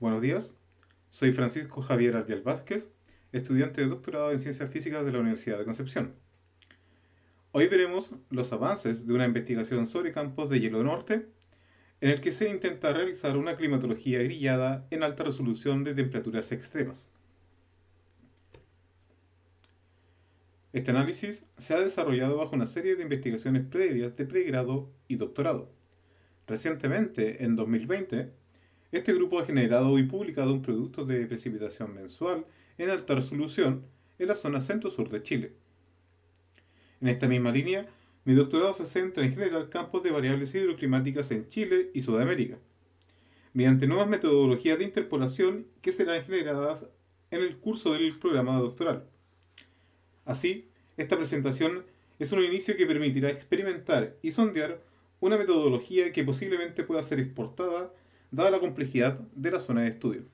Buenos días, soy Francisco Javier Arrial Vázquez, estudiante de doctorado en Ciencias Físicas de la Universidad de Concepción. Hoy veremos los avances de una investigación sobre campos de hielo norte, en el que se intenta realizar una climatología grillada en alta resolución de temperaturas extremas. Este análisis se ha desarrollado bajo una serie de investigaciones previas de pregrado y doctorado. Recientemente, en 2020, este grupo ha generado y publicado un producto de precipitación mensual en alta resolución en la zona centro-sur de Chile. En esta misma línea, mi doctorado se centra en generar campos de variables hidroclimáticas en Chile y Sudamérica, mediante nuevas metodologías de interpolación que serán generadas en el curso del programa doctoral. Así, esta presentación es un inicio que permitirá experimentar y sondear una metodología que posiblemente pueda ser exportada dada la complejidad de la zona de estudio.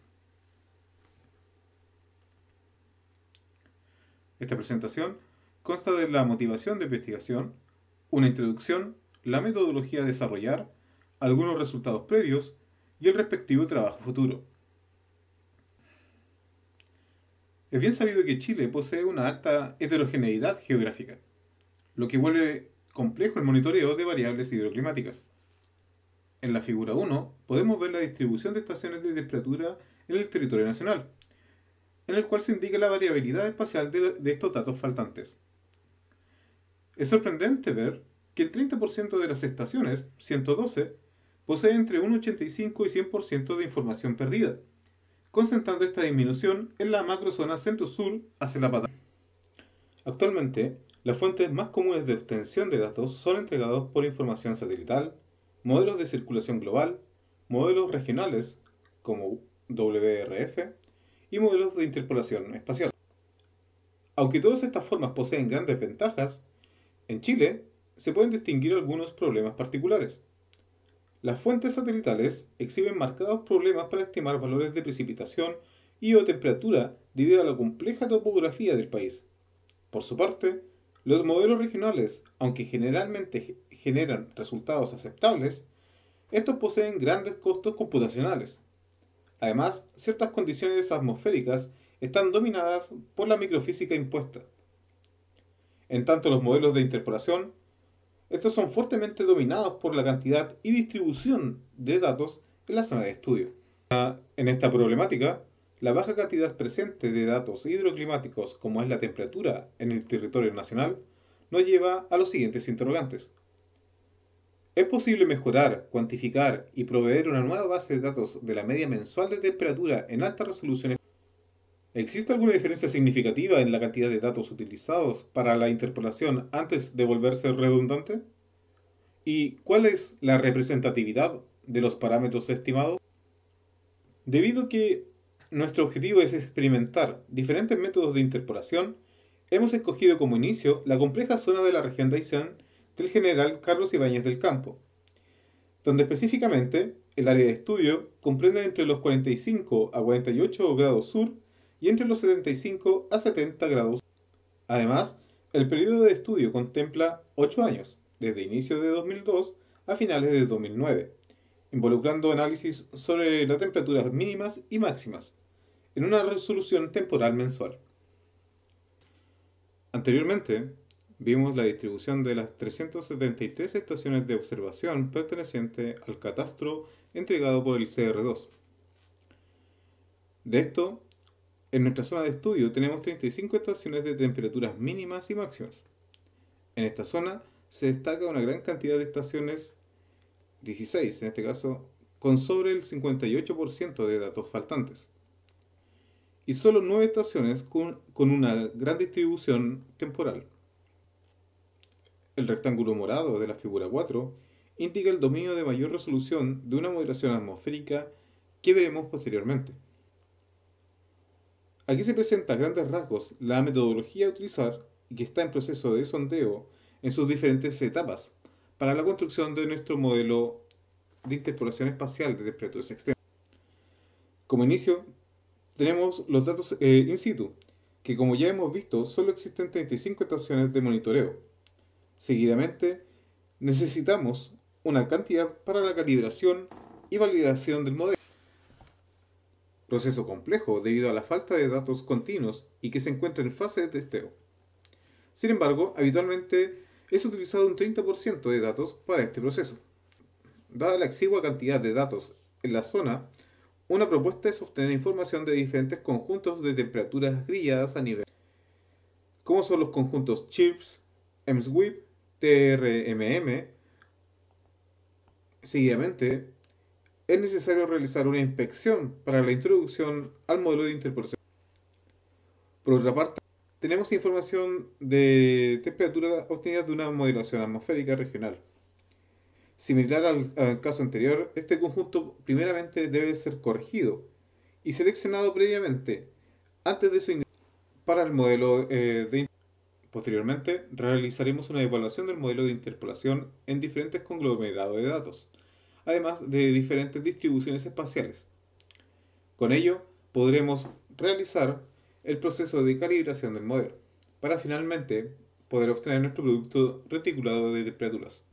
Esta presentación consta de la motivación de investigación, una introducción, la metodología a desarrollar, algunos resultados previos y el respectivo trabajo futuro. Es bien sabido que Chile posee una alta heterogeneidad geográfica, lo que vuelve complejo el monitoreo de variables hidroclimáticas. En la figura 1 podemos ver la distribución de estaciones de temperatura en el territorio nacional, en el cual se indica la variabilidad espacial de, estos datos faltantes. Es sorprendente ver que el 30% de las estaciones, 112, posee entre un 85 y 100% de información perdida, concentrando esta disminución en la macrozona centro-sur hacia la pata. Actualmente, las fuentes más comunes de obtención de datos son entregados por información satelital, modelos de circulación global, modelos regionales como WRF y modelos de interpolación espacial. Aunque todas estas formas poseen grandes ventajas, en Chile se pueden distinguir algunos problemas particulares. Las fuentes satelitales exhiben marcados problemas para estimar valores de precipitación y o temperatura debido a la compleja topografía del país. Por su parte, los modelos regionales, aunque generalmente generan resultados aceptables, estos poseen grandes costos computacionales. Además, ciertas condiciones atmosféricas están dominadas por la microfísica impuesta. En tanto, los modelos de interpolación, estos son fuertemente dominados por la cantidad y distribución de datos en la zona de estudio. Ah, en esta problemática, la baja cantidad presente de datos hidroclimáticos, como es la temperatura en el territorio nacional, nos lleva a los siguientes interrogantes. ¿Es posible mejorar, cuantificar y proveer una nueva base de datos de la media mensual de temperatura en altas resoluciones? ¿Existe alguna diferencia significativa en la cantidad de datos utilizados para la interpolación antes de volverse redundante? ¿Y cuál es la representatividad de los parámetros estimados? Debido a que nuestro objetivo es experimentar diferentes métodos de interpolación, hemos escogido como inicio la compleja zona de la región de Aysén del general Carlos Ibáñez del Campo, donde específicamente el área de estudio comprende entre los 45 a 48 grados sur y entre los 75 a 70 grados. Además, el periodo de estudio contempla 8 años, desde inicio de 2002 a finales de 2009, involucrando análisis sobre las temperaturas mínimas y máximas, en una resolución temporal mensual. Anteriormente, vimos la distribución de las 373 estaciones de observación pertenecientes al catastro entregado por el CR2. De esto, en nuestra zona de estudio tenemos 35 estaciones de temperaturas mínimas y máximas. En esta zona se destaca una gran cantidad de estaciones, 16 en este caso, con sobre el 58% de datos faltantes y solo nueve estaciones con, una gran distribución temporal. El rectángulo morado de la figura 4 indica el dominio de mayor resolución de una modulación atmosférica que veremos posteriormente. Aquí se presenta a grandes rasgos la metodología a utilizar y que está en proceso de sondeo en sus diferentes etapas para la construcción de nuestro modelo de interpolación espacial de temperaturas extremas. Como inicio, tenemos los datos eh, in situ, que como ya hemos visto, solo existen 35 estaciones de monitoreo. Seguidamente, necesitamos una cantidad para la calibración y validación del modelo. Proceso complejo debido a la falta de datos continuos y que se encuentra en fase de testeo. Sin embargo, habitualmente es utilizado un 30% de datos para este proceso. Dada la exigua cantidad de datos en la zona, una propuesta es obtener información de diferentes conjuntos de temperaturas grilladas a nivel, como son los conjuntos CHIRPS, MSWIP, TRMM. Seguidamente, es necesario realizar una inspección para la introducción al modelo de interpolación. Por otra parte, tenemos información de temperaturas obtenidas de una modelación atmosférica regional. Similar al, caso anterior, este conjunto primeramente debe ser corregido y seleccionado previamente antes de su para el modelo eh, de Posteriormente, realizaremos una evaluación del modelo de interpolación en diferentes conglomerados de datos, además de diferentes distribuciones espaciales. Con ello, podremos realizar el proceso de calibración del modelo, para finalmente poder obtener nuestro producto reticulado de temperaturas.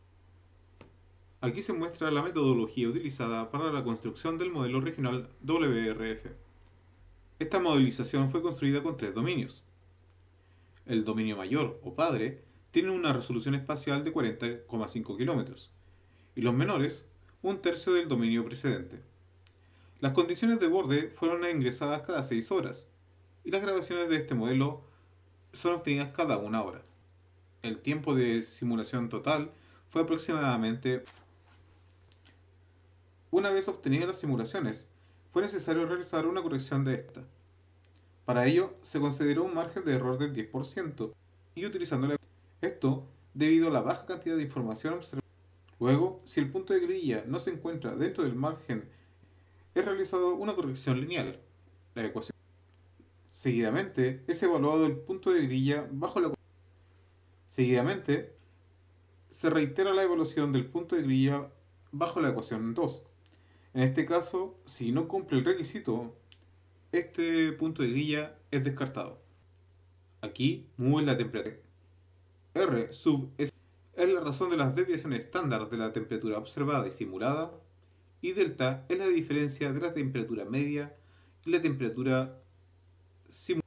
Aquí se muestra la metodología utilizada para la construcción del modelo regional WRF. Esta modelización fue construida con tres dominios. El dominio mayor o padre tiene una resolución espacial de 40,5 km y los menores un tercio del dominio precedente. Las condiciones de borde fueron ingresadas cada 6 horas y las grabaciones de este modelo son obtenidas cada una hora. El tiempo de simulación total fue aproximadamente una vez obtenidas las simulaciones, fue necesario realizar una corrección de esta. Para ello, se consideró un margen de error del 10% y utilizando la... esto debido a la baja cantidad de información observada. Luego, si el punto de grilla no se encuentra dentro del margen, es realizado una corrección lineal, la ecuación. Seguidamente, es evaluado el punto de grilla bajo la... Seguidamente, se reitera la evaluación del punto de grilla bajo la ecuación 2. En este caso, si no cumple el requisito, este punto de guía es descartado. Aquí mueve la temperatura. R sub S es la razón de las desviaciones estándar de la temperatura observada y simulada, y delta es la diferencia de la temperatura media y la temperatura simulada.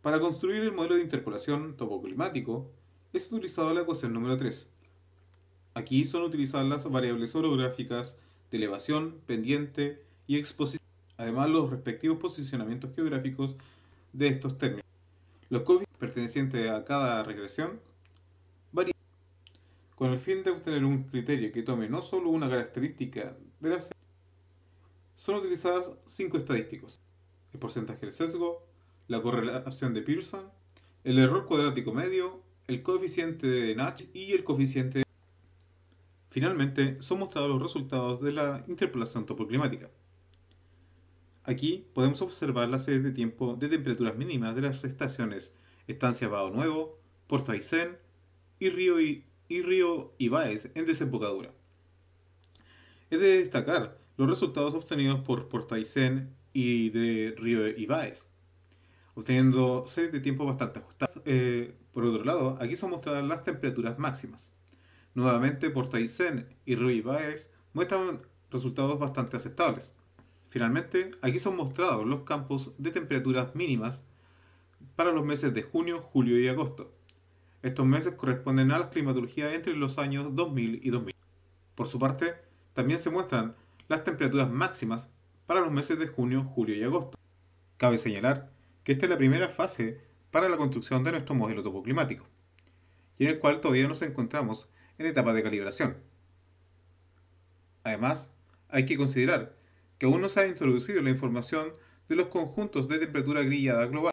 Para construir el modelo de interpolación topoclimático, es utilizada la ecuación número 3. Aquí son utilizadas las variables orográficas de elevación, pendiente y exposición, además los respectivos posicionamientos geográficos de estos términos. Los coeficientes pertenecientes a cada regresión varían con el fin de obtener un criterio que tome no solo una característica de la serie, son utilizadas cinco estadísticos, el porcentaje del sesgo, la correlación de Pearson, el error cuadrático medio, el coeficiente de Nash y el coeficiente de Finalmente, son mostrados los resultados de la interpolación topoclimática. Aquí podemos observar la serie de tiempo de temperaturas mínimas de las estaciones Estancia Vado Nuevo, Puerto Aysén y Río, Ibaes en desembocadura. Es de destacar los resultados obtenidos por Puerto Aysén y de Río Ibaes, obteniendo series de tiempo bastante ajustadas. Eh, por otro lado, aquí son mostradas las temperaturas máximas. Nuevamente, taisen y Rui Baez muestran resultados bastante aceptables. Finalmente, aquí son mostrados los campos de temperaturas mínimas para los meses de junio, julio y agosto. Estos meses corresponden a la climatología entre los años 2000 y 2000. Por su parte, también se muestran las temperaturas máximas para los meses de junio, julio y agosto. Cabe señalar que esta es la primera fase para la construcción de nuestro modelo topoclimático, y en el cual todavía nos encontramos en etapa de calibración. Además, hay que considerar que aún no se ha introducido la información de los conjuntos de temperatura grillada global.